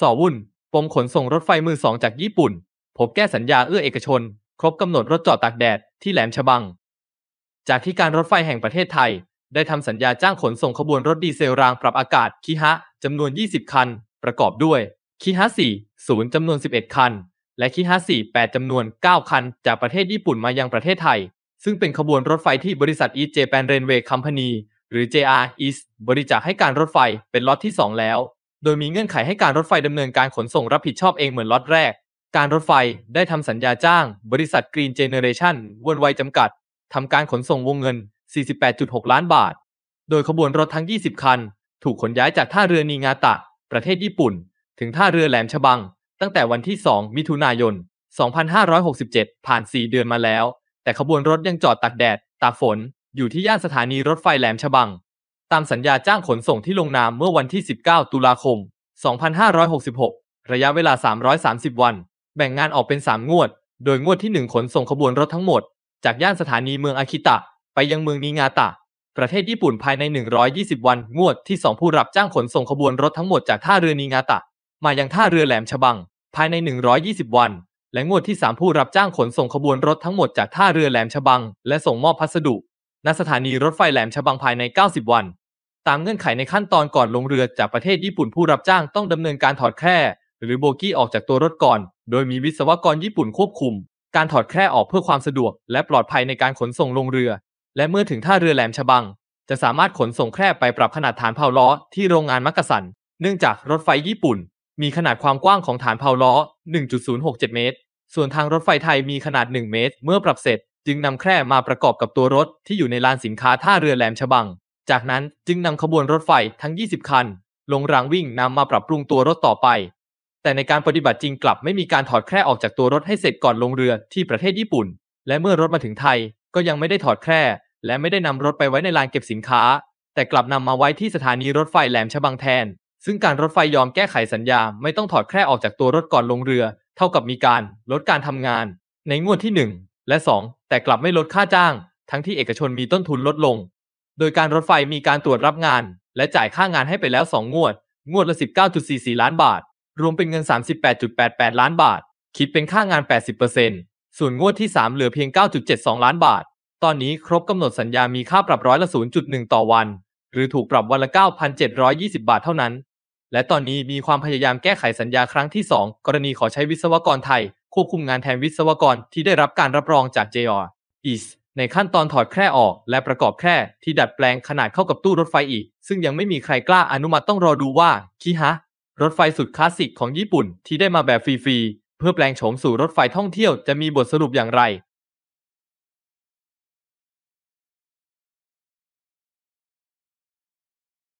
สอวุ่นปมขนส่งรถไฟมือสองจากญี่ปุ่นพบแก้สัญญาเอื้อเอกชน ครบกำหนดรถจอดตากแดดที่แหลมฉบัง จากที่การรถไฟแห่งประเทศไทย ได้ทำสัญญาจ้างขนส่งขบวนรถดีเซลรางปรับอากาศ คิฮะจำนวน 20 คัน ประกอบด้วย คิฮะ4 0จำนวน 11 คัน และคิฮะ4 8จำนวน 9 คันจากประเทศญี่ปุ่นมายังประเทศไทย ซึ่งเป็นขบวนรถไฟที่บริษัท e ีเจ j ปนเรนเว l w a y c o m p a หรือ JR East บริจาคให้การรถไฟเป็นล็อตที่2แล้วโดยมีเงื่อนไขให้การรถไฟดำเนินการขนส่งรับผิดชอบเองเหมือนล็อตแรก การรถไฟได้ทำสัญญาจ้างบริษัทกรีนเจเนเรชั่นวนไวจำกัดทำการขนส่งวงเงิน 48.6 ล้านบาท โดยขบวนรถทั้ง 20 คันถูกขนย้ายจากท่าเรือนีงาตะ ประเทศญี่ปุ่น ถึงท่าเรือแหลมฉบัง ตั้งแต่วันที่ 2 มิถุนายน 2567 ผ่าน 4 เดือนมาแล้ว แต่ขบวนรถยังจอดตากแดดตากฝนอยู่ที่ย่านสถานีรถไฟแหลมฉบังตามสัญญาจ้างขนส่งที่ลงนามเมื่อวันที่ 19 ตุลาคม 2566 ระยะเวลา 330 วัน แบ่งงานออกเป็น 3 งวด โดยงวดที่ 1 ขนส่งขบวนรถทั้งหมดจากย่านสถานีเมืองอาคิตะ ไปยังเมืองนิงาตะ ประเทศญี่ปุ่นภายใน 120 วัน งวดที่ 2 ผู้รับจ้างขนส่งขบวนรถทั้งหมดจากท่าเรือนิงาตะ มายังท่าเรือแหลมฉบังภายใน120วัน และงวดที่3ผู้รับจ้างขนส่งขบวนรถทั้งหมดจากท่าเรือแหลมฉบังและส่งมอบพัสดุณสถานีรถไฟแหลมฉบังภายใน90วันตามเงื่อนไขในขั้นตอนก่อนลงเรือจากประเทศญี่ปุ่นผู้รับจ้างต้องดำเนินการถอดแคร่ หรือโบกี้ออกจากตัวรถก่อน โดยมีวิศวกรญี่ปุ่นควบคุม การถอดแคร่ออกเพื่อความสะดวกและปลอดภัยในการขนส่งลงเรือ และเมื่อถึงท่าเรือแหลมฉบัง จะสามารถขนส่งแคร่ไปปรับขนาดฐานเผาล้อที่โรงงานมักกะสัน เนื่องจากรถไฟญี่ปุ่นมีขนาดความกว้างของฐานเผาล้อ 1.067 เมตร ส่วนทางรถไฟไทยมีขนาด 1 เมตร เมื่อปรับเสร็จ จึงนำแคร่มาประกอบกับตัวรถที่อยู่ในลานสินค้าท่าเรือแหลมฉบังจากนั้นจึงนำขบวนรถไฟทั้ง 20 คัน ลงรางวิ่งนำมาปรับปรุงตัวรถต่อไป แต่ในการปฏิบัติจริงกลับไม่มีการถอดแคร่ออกจากตัวรถให้เสร็จก่อนลงเรือที่ประเทศญี่ปุ่น และเมื่อรถมาถึงไทย ก็ยังไม่ได้ถอดแคร่ และไม่ได้นำรถไปไว้ในลานเก็บสินค้า แต่กลับนำมาไว้ที่สถานีรถไฟแหลมฉบังแทน ซึ่งการรถไฟยอมแก้ไขสัญญาไม่ต้องถอดแคร่ออกจากตัวรถก่อนลงเรือ เท่ากับมีการลดการทำงาน ในงวดที่1และ2 แต่กลับไม่ลดค่าจ้าง ทั้งที่เอกชนมีต้นทุนลดลงโดยการรถไฟมีการตรวจรับงานและจ่ายค่างานให้ไปแล้ว 2 งวด งวดละ 19.44 ล้านบาท รวมเป็นเงิน 38.88 ล้านบาท คิดเป็นค่างาน 80%ส่วนงวดที่ 3 เหลือเพียง 9.72 ล้านบาท ตอนนี้ครบกำหนดสัญญามีค่าปรับร้อยละ 0.1 ต่อวัน หรือถูกปรับวันละ 9,720 บาทเท่านั้น และตอนนี้มีความพยายามแก้ไขสัญญาครั้งที่ 2 กรณีขอใช้วิศวกรไทยควบคุมงานแทนวิศวกรที่ได้รับการรับรองจาก JR East ในขั้นตอนถอดแคร่ออกและประกอบแคร่ที่ดัดแปลงขนาดเข้ากับตู้รถไฟอีก ซึ่งยังไม่มีใครกล้าอนุมัติต้องรอดูว่า คิฮะ รถไฟสุดคลาสสิกของญี่ปุ่นที่ได้มาแบบฟรีๆ เพื่อแปลงโฉมสู่รถไฟท่องเที่ยวจะมีบทสรุปอย่างไร